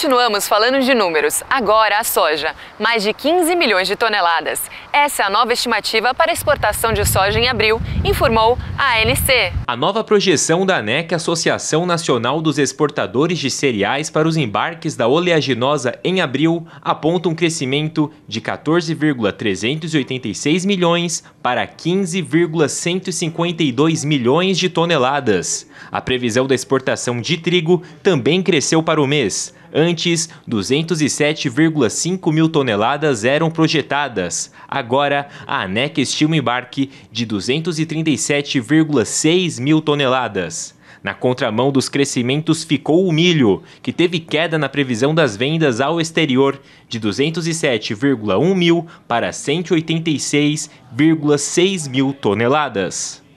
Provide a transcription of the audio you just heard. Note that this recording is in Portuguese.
Continuamos falando de números. Agora a soja, mais de 15 milhões de toneladas. Essa é a nova estimativa para exportação de soja em abril, informou a ANC. A nova projeção da ANEC, Associação Nacional dos Exportadores de Cereais para os embarques da oleaginosa em abril, aponta um crescimento de 14,386 milhões para 15,152 milhões de toneladas. A previsão da exportação de trigo também cresceu para o mês Antes, 207,5 mil toneladas eram projetadas. Agora, a ANEC estima o embarque de 237,6 mil toneladas. Na contramão dos crescimentos ficou o milho, que teve queda na previsão das vendas ao exterior de 207,1 mil para 186,6 mil toneladas.